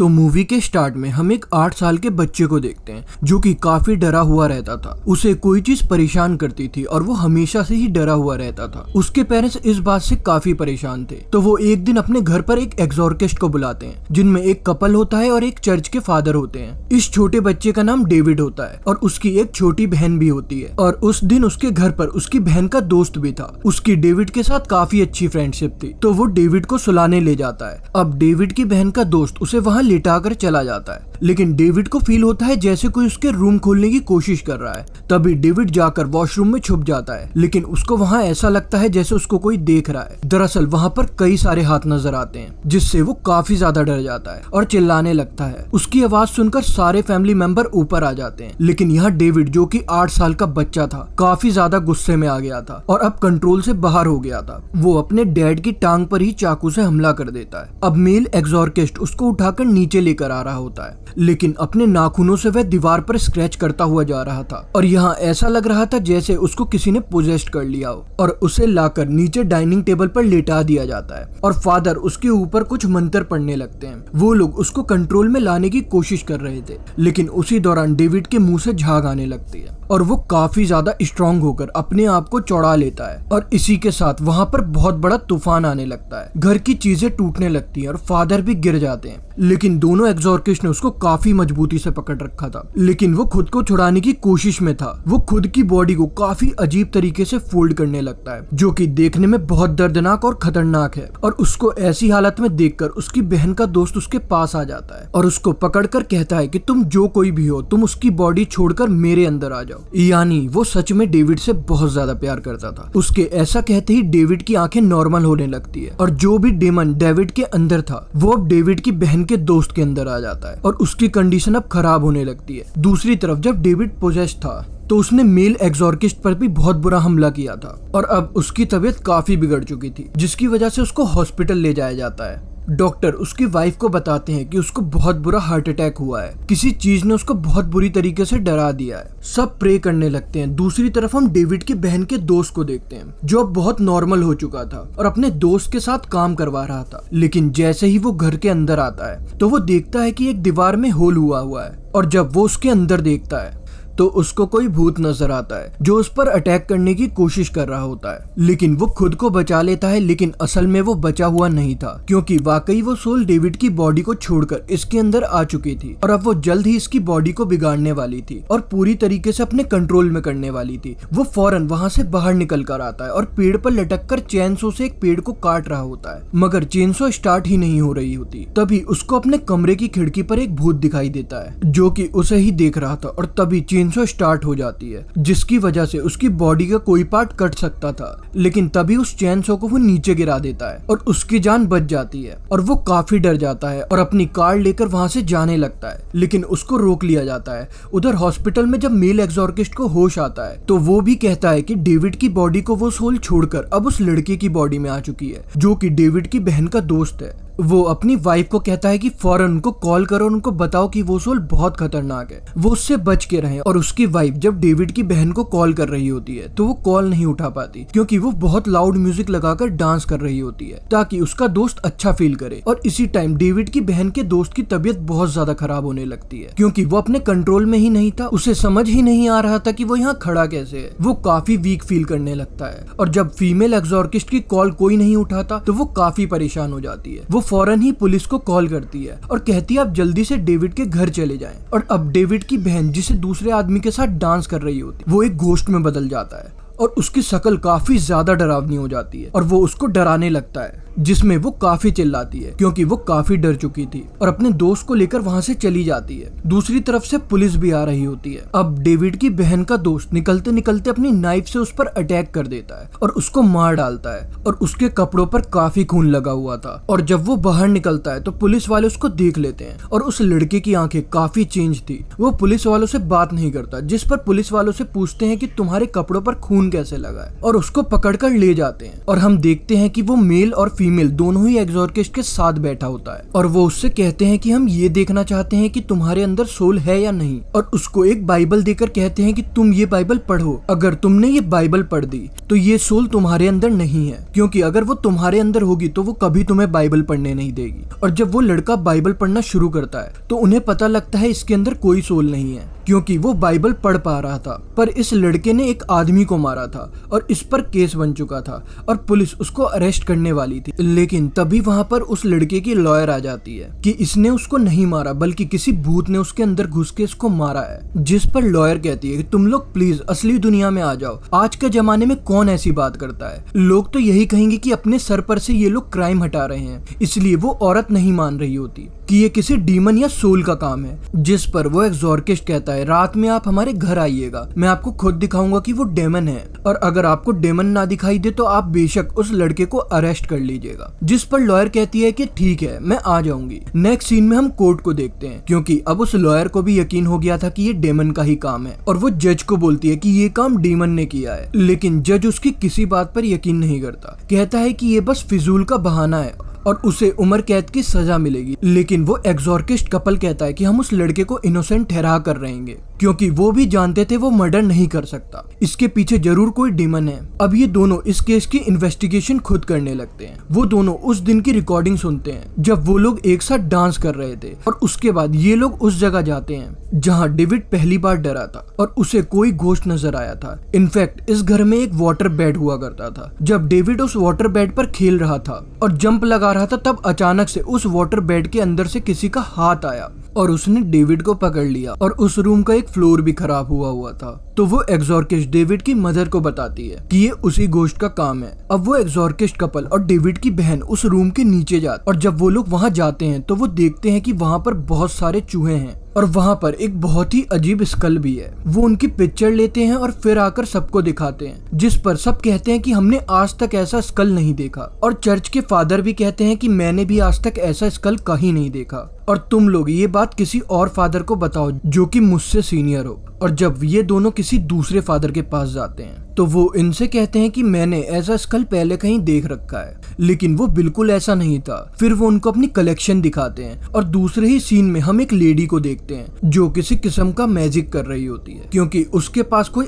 तो मूवी के स्टार्ट में हम एक आठ साल के बच्चे को देखते हैं जो कि काफी डरा हुआ रहता था उसे कोई चीज परेशान करती थी और वो हमेशा से ही डरा हुआ रहता था उसके पेरेंट्स इस बात से काफी परेशान थे तो वो एक दिन अपने घर पर एक एग्जॉर्केस्ट को बुलाते हैं जिनमें एक कपल होता है और एक चर्च के फादर होते हैं इस छोटे बच्चे का नाम डेविड होता है और उसकी एक छोटी बहन भी होती है और उस दिन उसके घर पर उसकी बहन का दोस्त भी था उसकी डेविड के साथ काफी अच्छी फ्रेंडशिप थी तो वो डेविड को सुलाने ले जाता है अब डेविड की बहन का दोस्त उसे वहाँ लिटाकर चला जाता है लेकिन डेविड को फील होता है जैसे कोई उसके रूम खोलने की कोशिश कर रहा है तभी डेविड जाकर वॉशरूम में छुप जाता है लेकिन उसको वहाँ ऐसा लगता है जैसे उसको कोई देख रहा है दरअसल वहाँ पर कई सारे हाथ नजर आते हैं जिससे वो काफी ज्यादा डर जाता है और चिल्लाने लगता है उसकी आवाज सुनकर सारे फैमिली मेंबर ऊपर आ जाते हैं लेकिन यहाँ डेविड जो की आठ साल का बच्चा था काफी ज्यादा गुस्से में आ गया था और अब कंट्रोल से बाहर हो गया था वो अपने डैड की टांग पर ही चाकू से हमला कर देता है अब मेल एग्जॉर्किस्ट उसको उठाकर नीचे लेकर आ रहा होता है लेकिन अपने नाखूनों से वह दीवार पर स्क्रैच करता हुआ जा रहा था और यहाँ ऐसा लग रहा था जैसे उसको किसी ने पोजेस्ट कर लिया हो और उसे लाकर नीचे डाइनिंग टेबल पर लेटा दिया जाता है और फादर उसके ऊपर कुछ मंत्र पढ़ने लगते हैं वो लोग उसको कंट्रोल में लाने की कोशिश कर रहे थे लेकिन उसी दौरान डेविड के मुंह से झाग आने लगती है और वो काफी ज्यादा स्ट्रांग होकर अपने आप को चौड़ा लेता है और इसी के साथ वहाँ पर बहुत बड़ा तूफान आने लगता है घर की चीजें टूटने लगती है और फादर भी गिर जाते हैं लेकिन दोनों एग्जॉर्किस्ट ने उसको काफी मजबूती से पकड़ रखा था लेकिन वो खुद को छुड़ाने की कोशिश में था वो खुद की बॉडी को काफी अजीब तरीके से फोल्ड करने लगता है जो की देखने में बहुत दर्दनाक और खतरनाक है और उसको ऐसी हालत में देखकर उसकी बहन का दोस्त उसके पास आ जाता है और उसको पकड़कर कहता है कि तुम जो कोई भी हो तुम उसकी बॉडी छोड़कर मेरे अंदर आ जाओ था यानी वो सच में डेविड से बहुत ज्यादा प्यार करता था उसके ऐसा कहते ही डेविड की आंखें नॉर्मल होने लगती है और जो भी डेमन डेविड के अंदर था वो अब डेविड की बहन के दोस्त के अंदर आ जाता है और उसकी कंडीशन अब खराब होने लगती है दूसरी तरफ जब डेविड पोजेस्ट था तो उसने मेल एग्जॉर्किस्ट पर भी बहुत बुरा हमला किया था और अब उसकी तबीयत काफी बिगड़ चुकी थी जिसकी वजह से उसको हॉस्पिटल ले जाया जाता है डॉक्टर उसकी वाइफ को बताते हैं कि उसको बहुत बुरा हार्ट अटैक हुआ है किसी चीज ने उसको बहुत बुरी तरीके से डरा दिया है सब प्रे करने लगते हैं दूसरी तरफ हम डेविड की बहन के दोस्त को देखते हैं जो अब बहुत नॉर्मल हो चुका था और अपने दोस्त के साथ काम करवा रहा था लेकिन जैसे ही वो घर के अंदर आता है तो वो देखता है की एक दीवार में होल हुआ हुआ है और जब वो उसके अंदर देखता है तो उसको कोई भूत नजर आता है जो उस पर अटैक करने की कोशिश कर रहा होता है लेकिन वो खुद को बचा लेता है लेकिन असल में वो बचा हुआ नहीं था क्योंकि वाकई वो सोल डेविड की बॉडी को छोड़कर इसके अंदर आ चुकी थी और अब वो जल्द ही इसकी बॉडी को बिगाड़ने वाली थी और पूरी तरीके से अपने कंट्रोल में करने वाली थी वो फौरन वहाँ से बाहर निकल कर आता है और पेड़ पर लटक कर चैनसो से एक पेड़ को काट रहा होता है मगर चैनसो स्टार्ट ही नहीं हो रही होती तभी उसको अपने कमरे की खिड़की पर एक भूत दिखाई देता है जो की उसे ही देख रहा था और तभी चैन 300 स्टार्ट हो जाती है जिसकी वजह से उसकी बॉडी का कोई पार्ट कट सकता था लेकिन तभी उस चैन सो को वो नीचे गिरा देता है और उसकी जान बच जाती है और वो काफी डर जाता है और अपनी कार लेकर वहां से जाने लगता है लेकिन उसको रोक लिया जाता है उधर हॉस्पिटल में जब मेल एक्सोर्किस्ट को होश आता है तो वो भी कहता है की डेविड की बॉडी को वो सोल छोड़कर अब उस लड़के की बॉडी में आ चुकी है जो की डेविड की बहन का दोस्त है वो अपनी वाइफ को कहता है कि फौरन उनको कॉल करो और उनको बताओ कि वो सोल बहुत खतरनाक है वो उससे बच के रहे और उसकी वाइफ जब डेविड की बहन को कॉल कर रही होती है तो वो कॉल नहीं उठा पाती क्योंकि वो बहुत लाउड म्यूजिक लगाकर डांस कर रही होती है ताकि उसका दोस्त अच्छा फील करे और इसी टाइम डेविड की बहन के दोस्त की तबियत बहुत ज्यादा खराब होने लगती है क्योंकि वो अपने कंट्रोल में ही नहीं था उसे समझ ही नहीं आ रहा था कि वो यहाँ खड़ा कैसे है वो काफी वीक फील करने लगता है और जब फीमेल एक्सॉर्किस्ट की कॉल कोई नहीं उठाता तो वो काफी परेशान हो जाती है वो फौरन ही पुलिस को कॉल करती है और कहती है आप जल्दी से डेविड के घर चले जाए और अब डेविड की बहन जिसे दूसरे आदमी के साथ डांस कर रही होती वो एक घोष्ट में बदल जाता है और उसकी शक्ल काफी ज्यादा डरावनी हो जाती है और वो उसको डराने लगता है जिसमें वो काफी चिल्लाती है क्योंकि वो काफी डर चुकी थी और अपने दोस्त को लेकर वहां से चली जाती है दूसरी तरफ से पुलिस भी आ रही होती है अब डेविड की बहन का दोस्त निकलते निकलते अपनी नाइफ से उस पर अटैक कर देता है और उसको मार डालता है और उसके कपड़ों पर काफी खून लगा हुआ था और जब वो बाहर निकलता है तो पुलिस वाले उसको देख लेते हैं और उस लड़के की आंखें काफी चेंज थी वो पुलिस वालों से बात नहीं करता जिस पर पुलिस वालों से पूछते हैं कि तुम्हारे कपड़ों पर खून कैसे लगा है और उसको पकड़ कर ले जाते हैं और हम देखते हैं कि वो मेल और फीमेल दोनों ही एग्जॉर्किस्ट के साथ बैठा होता है और वो उससे कहते हैं कि हम ये देखना चाहते हैं कि तुम्हारे अंदर सोल है या नहीं और उसको एक बाइबल देकर कहते हैं कि तुम ये बाइबल पढ़ो अगर तुमने ये बाइबल पढ़ दी तो ये सोल तुम्हारे अंदर नहीं है क्योंकि अगर वो तुम्हारे अंदर होगी तो वो कभी तुम्हें बाइबल पढ़ने नहीं देगी और जब वो लड़का बाइबल पढ़ना शुरू करता है तो उन्हें पता लगता है इसके अंदर कोई सोल नहीं है क्योंकि वो बाइबल पढ़ पा रहा था पर इस लड़के ने एक आदमी को मारा रहा था और इस पर केस बन चुका था और पुलिस उसको अरेस्ट करने वाली थी लेकिन तभी वहां पर उस लड़के की लॉयर आ जाती है कि इसने उसको नहीं मारा बल्कि किसी भूत ने उसके अंदर घुस के इसको मारा है जिस पर लॉयर कहती है कि तुम लोग प्लीज असली दुनिया में आ जाओ आज के जमाने में कौन ऐसी बात करता है लोग तो यही कहेंगे की अपने सर पर से ये लोग क्राइम हटा रहे हैं इसलिए वो औरत नहीं मान रही होती कि ये किसी डीमन या सोल का काम है जिस पर वो एक कहता है रात में आप हमारे घर आइएगा मैं आपको खुद दिखाऊंगा कि वो डेमन है और अगर आपको डेमन ना दिखाई दे तो आप बेशक उस लड़के को अरेस्ट कर लीजिएगा जिस पर लॉयर कहती है कि ठीक है मैं आ जाऊंगी नेक्स्ट सीन में हम कोर्ट को देखते हैं क्योंकि अब उस लॉयर को भी यकीन हो गया था कि ये डेमन का ही काम है और वो जज को बोलती है कि ये काम डेमन ने किया है लेकिन जज उसकी किसी बात पर यकीन नहीं करता कहता है कि ये बस फिजूल का बहाना है और उसे उम्र कैद की सजा मिलेगी लेकिन वो एग्जॉर्किस्ट कपल कहता है कि हम उस लड़के को इनोसेंट ठहरा कर रहेंगे क्योंकि वो भी जानते थे वो मर्डर नहीं कर सकता इसके पीछे जरूर कोई डिमन है अब ये दोनों इस केस की इन्वेस्टिगेशन खुद करने लगते हैं वो दोनों उस दिन की रिकॉर्डिंग सुनते हैं जब वो लोग एक साथ डांस कर रहे थे और उसके बाद ये लोग उस जगह जाते हैं जहाँ डेविड पहली बार डरा था और उसे कोई गोश्त नजर आया था इनफैक्ट इस घर में एक वाटर बेड हुआ करता था जब डेविड उस वाटर बेड पर खेल रहा था और जंप लगा जा रहा था तब अचानक से उस वाटर बेड के अंदर से किसी का हाथ आया और उसने डेविड को पकड़ लिया और उस रूम का एक फ्लोर भी खराब हुआ हुआ था तो वो एग्जॉर्किस्ट डेविड की मदर को बताती है कि ये उसी गोश्त का काम है अब वो एग्जॉर्किस्ट कपल और डेविड की बहन उस रूम के नीचे जाते और जब वो लोग वहाँ जाते हैं तो वो देखते हैं कि वहाँ पर बहुत सारे चूहे हैं और वहाँ पर एक बहुत ही अजीब स्कल भी है वो उनकी पिक्चर लेते हैं और फिर आकर सबको दिखाते हैं जिस पर सब कहते हैं कि हमने आज तक ऐसा स्कल नहीं देखा और चर्च के फादर भी कहते हैं कि मैंने भी आज तक ऐसा स्कल कहीं नहीं देखा और तुम लोग ये बात किसी और फादर को बताओ जो कि मुझसे सीनियर हो और जब ये दोनों किसी दूसरे फादर के पास जाते हैं तो वो इनसे कहते हैं कि मैंने ऐसा स्कल पहले कहीं देख रखा है लेकिन वो बिल्कुल ऐसा नहीं था फिर वो उनको अपनी कलेक्शन दिखाते हैं और दूसरे ही सीन में हम एक लेडी को देखते हैं जो किसी किस्म का मैजिक कर रही होती है क्योंकि उसके पास कोई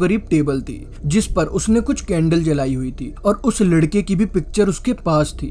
गरीब टेबल थी जिस पर उसने कुछ कैंडल जलाई हुई थी और उस लड़के की भी पिक्चर उसके पास थी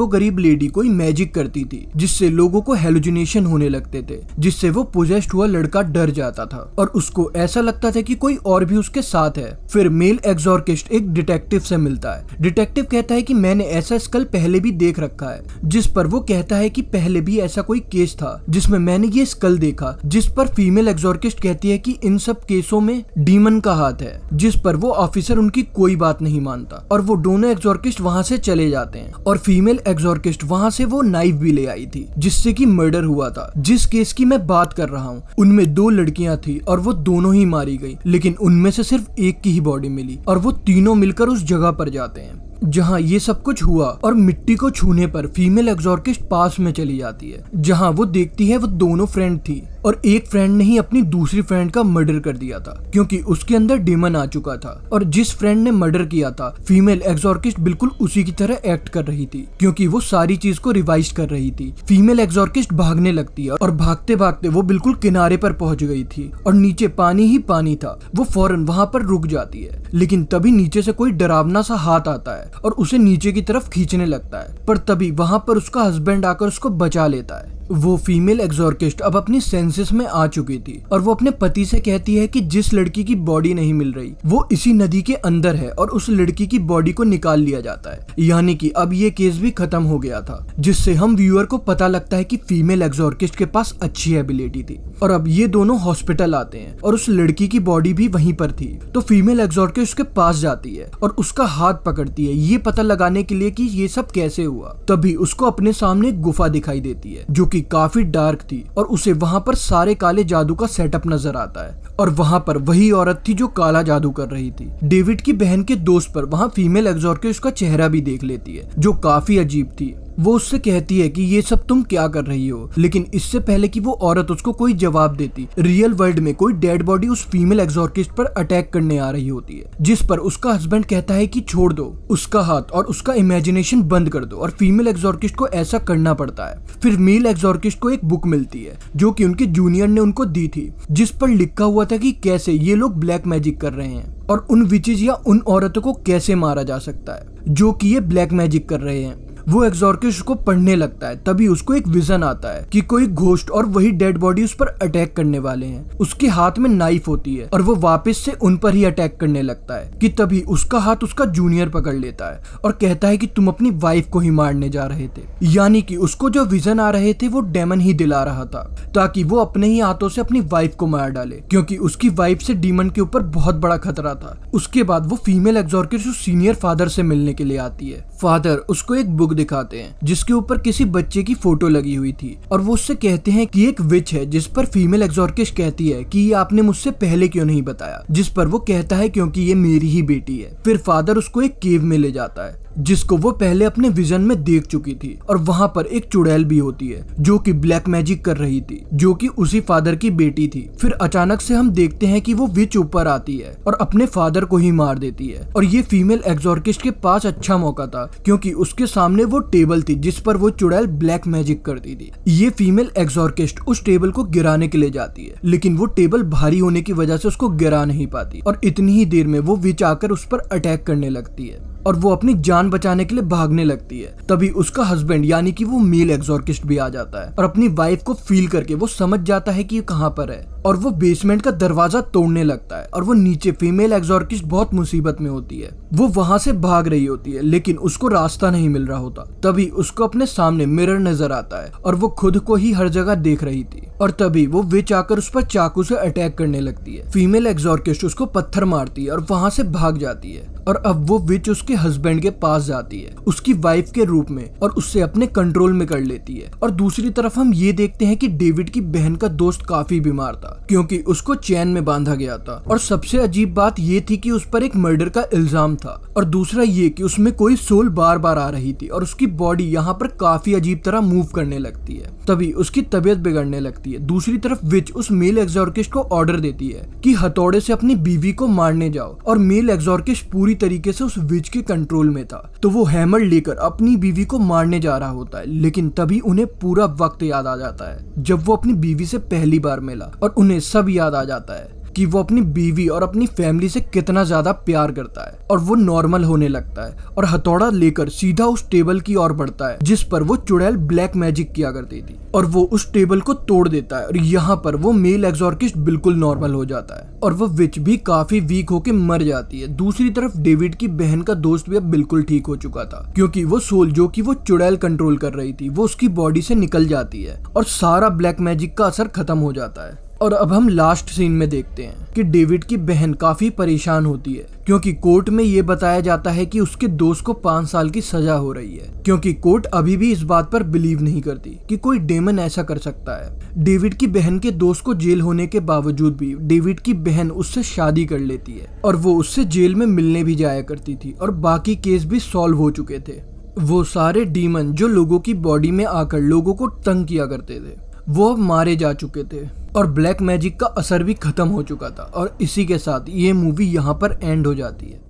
वो गरीब लेडी कोई मैजिक करती थी जिससे लोगों लोगों को हेलोजिनेशन होने लगते थे जिससे वो पोजेस्ट हुआ लड़का डर जाता था और उसको ऐसा लगता था कि कोई और भी उसके साथ है फिर मेल एग्जॉर्किस्ट एक डिटेक्टिव से मिलता है डिटेक्टिव कहता है कि मैंने ऐसा स्कल पहले भी देख रखा है जिस पर वो कहता है कि पहले भी ऐसा कोई केस था जिसमें मैंने ये स्कल देखा जिस पर फीमेल एग्जॉर्किस्ट कहती है कि इन सब केसों में डीमन का हाथ है जिस पर वो ऑफिसर उनकी कोई बात नहीं मानता और वो दोनों एग्जॉर्किस्ट वहाँ से चले जाते हैं और फीमेल एग्जॉर्किस्ट वहाँ से वो नाइफ भी ले आई थी जिससे बच्चे की मर्डर हुआ था जिस केस की मैं बात कर रहा हूँ उनमें दो लड़कियां थी और वो दोनों ही मारी गई लेकिन उनमें से सिर्फ एक की ही बॉडी मिली और वो तीनों मिलकर उस जगह पर जाते हैं जहाँ ये सब कुछ हुआ और मिट्टी को छूने पर फीमेल एग्जॉर्किस्ट पास में चली जाती है जहाँ वो देखती है वो दोनों फ्रेंड थी और एक फ्रेंड ने ही अपनी दूसरी फ्रेंड का मर्डर कर दिया था क्योंकि उसके अंदर डेमन आ चुका था और जिस फ्रेंड ने मर्डर किया था फीमेल एक्सोर्किस्ट बिल्कुल उसी की तरह एक्ट कर रही थी क्योंकि वो सारी चीज को रिवाइज कर रही थी फीमेल एग्जॉर्किस्ट भागने लगती है और भागते भागते वो बिल्कुल किनारे पर पहुंच गई थी और नीचे पानी ही पानी था वो फौरन वहां पर रुक जाती है लेकिन तभी नीचे से कोई डरावना सा हाथ आता है और उसे नीचे की तरफ खींचने लगता है पर तभी वहां पर उसका हस्बैंड आकर उसको बचा लेता है वो फीमेल एग्जॉर्किस्ट अब अपनी सेंसेस में आ चुकी थी और वो अपने पति से कहती है कि जिस लड़की की बॉडी नहीं मिल रही वो इसी नदी के अंदर है और उस लड़की की बॉडी को निकाल लिया जाता है यानी कि अब ये केस भी खत्म हो गया था जिससे हम व्यूअर को पता लगता है कि फीमेल एग्जॉर्किस्ट के पास अच्छी एबिलिटी थी और अब ये दोनों हॉस्पिटल आते हैं और उस लड़की की बॉडी भी वहीं पर थी तो फीमेल एग्जॉर्किस्ट के पास जाती है और उसका हाथ पकड़ती है ये पता लगाने के लिए की ये सब कैसे हुआ तभी उसको अपने सामने गुफा दिखाई देती है जो की कि काफी डार्क थी और उसे वहां पर सारे काले जादू का सेटअप नजर आता है और वहां पर वही औरत थी जो काला जादू कर रही थी डेविड की बहन के दोस्त पर वहां फीमेल एग्जॉर्क्यूस उसका चेहरा भी देख लेती है जो काफी अजीब थी वो उससे कहती है कि ये सब तुम क्या कर रही हो लेकिन इससे पहले कि वो औरत उसको कोई जवाब देती रियल वर्ल्ड में कोई डेड बॉडी उस फीमेल एग्जॉर्किस्ट पर अटैक करने आ रही होती है जिस पर उसका हस्बैंड कहता है कि छोड़ दो उसका हाथ और उसका इमेजिनेशन बंद कर दो और फीमेल एग्जॉर्किस्ट को ऐसा करना पड़ता है फिर मेल एग्जॉर्किस्ट को एक बुक मिलती है जो की उनके जूनियर ने उनको दी थी जिस पर लिखा हुआ था की कैसे ये लोग ब्लैक मैजिक कर रहे हैं और उन विचेज या उन औरतों को कैसे मारा जा सकता है जो कि ये ब्लैक मैजिक कर रहे हैं वो एग्जॉर्किश को पढ़ने लगता है तभी उसको एक विजन आता है कि कोई घोष्ट और वही डेड बॉडी उस पर अटैक करने वाले हैं उसके हाथ में नाइफ होती है और वो वापस से उन पर ही अटैक करने लगता है कि तभी उसका हाथ उसका जूनियर पकड़ लेता है और कहता है कि तुम अपनी वाइफ को ही मारने जा रहे थे यानी कि उसको जो विजन आ रहे थे वो डेमन ही दिला रहा था ताकि वो अपने ही हाथों से अपनी वाइफ को मार डाले क्योंकि उसकी वाइफ से डीमन के ऊपर बहुत बड़ा खतरा था उसके बाद वो फीमेल एग्जॉर्किस सीनियर फादर से मिलने के लिए आती है फादर उसको एक बुक दिखाते हैं जिसके ऊपर किसी बच्चे की फोटो लगी हुई थी और वो उससे कहते हैं कि एक विच है जिस पर फीमेल एग्जॉर्किश कहती है कि ये आपने मुझसे पहले क्यों नहीं बताया जिस पर वो कहता है क्योंकि ये मेरी ही बेटी है फिर फादर उसको एक केव में ले जाता है जिसको वो पहले अपने विजन में देख चुकी थी और वहाँ पर एक चुड़ैल भी होती है जो की ब्लैक मैजिक कर रही थी जो की उसी फादर की बेटी थी फिर अचानक से हम देखते हैं की वो विच ऊपर आती है और अपने फादर को ही मार देती है और ये फीमेल एग्जॉर्किस्ट के पास अच्छा मौका था क्योंकि उसके सामने वो टेबल थी जिस पर वो चुड़ैल ब्लैक मैजिक करती थी ये फीमेल एग्जॉर्किस्ट उस टेबल को गिराने के लिए जाती है लेकिन वो टेबल भारी होने की वजह से उसको गिरा नहीं पाती और इतनी ही देर में वो विच आकर उस पर अटैक करने लगती है और वो अपनी जान बचाने के लिए भागने लगती है तभी उसका हस्बैंड यानी कि वो मेल एग्जॉर्किस्ट भी आ जाता है और अपनी वाइफ को फील करके वो समझ जाता है कि ये कहाँ पर है और वो बेसमेंट का दरवाजा तोड़ने लगता है और वो नीचे फीमेल एग्जॉर्किस्ट बहुत मुसीबत में होती है वो वहां से भाग रही होती है लेकिन उसको रास्ता नहीं मिल रहा होता तभी उसको अपने सामने मिरर नजर आता है और वो खुद को ही हर जगह देख रही थी और तभी वो विच आकर उस पर चाकू से अटैक करने लगती है फीमेल एग्जॉर्किस्ट उसको पत्थर मारती है और वहां से भाग जाती है और अब वो विच उसके हस्बैंड के पास जाती है उसकी वाइफ के रूप में और उससे अपने कंट्रोल में कर लेती है और दूसरी तरफ हम ये देखते हैं कि डेविड की बहन का दोस्त काफी बीमार था क्योंकि उसको चैन में बांधा गया था और सबसे अजीब बात ये थी कि उस पर एक मर्डर का इल्जाम था और दूसरा ये कि उसमें कोई सोल बार बार आ रही थी और उसकी बॉडी यहाँ पर काफी अजीब तरह मूव करने लगती है तभी उसकी तबीयत बिगड़ने लगती है दूसरी तरफ विच उस मेल एग्जॉर्किस्ट को ऑर्डर देती है कि हथौड़े से अपनी बीवी को मारने जाओ और मेल एग्जॉर्किस्ट पूरी तरीके से उस विच के कंट्रोल में था तो वो हैमर लेकर अपनी बीवी को मारने जा रहा होता है लेकिन तभी उन्हें पूरा वक्त याद आ जाता है जब वो अपनी बीवी से पहली बार मिला और उन्हें सब याद आ जाता है कि वो अपनी बीवी और अपनी फैमिली से कितना ज्यादा प्यार करता है और वो नॉर्मल होने लगता है और हथौड़ा लेकर सीधा उस टेबल की ओर बढ़ता है जिस पर वो चुड़ैल ब्लैक मैजिक किया करती थी और वो उस टेबल को तोड़ देता है और यहाँ पर वो मेल एक्सोर्किस्ट बिल्कुल नॉर्मल हो जाता है और वो विच भी काफी वीक होके मर जाती है दूसरी तरफ डेविड की बहन का दोस्त भी अब बिल्कुल ठीक हो चुका था क्योंकि वो सोल जो की वो चुड़ैल कंट्रोल कर रही थी वो उसकी बॉडी से निकल जाती है और सारा ब्लैक मैजिक का असर खत्म हो जाता है और अब हम लास्ट सीन में देखते हैं कि डेविड की बहन काफी परेशान होती है क्योंकि कोर्ट में ये बताया जाता है कि उसके दोस्त को पांच साल की सजा हो रही है क्योंकि कोर्ट अभी भी इस बात पर बिलीव नहीं करती कि कोई डेमन ऐसा कर सकता है डेविड की बहन के दोस्त को जेल होने के बावजूद भी डेविड की बहन उससे शादी कर लेती है और वो उससे जेल में मिलने भी जाया करती थी और बाकी केस भी सॉल्व हो चुके थे वो सारे डीमन जो लोगों की बॉडी में आकर लोगों को तंग किया करते थे वो मारे जा चुके थे और ब्लैक मैजिक का असर भी खत्म हो चुका था और इसी के साथ ये मूवी यहाँ पर एंड हो जाती है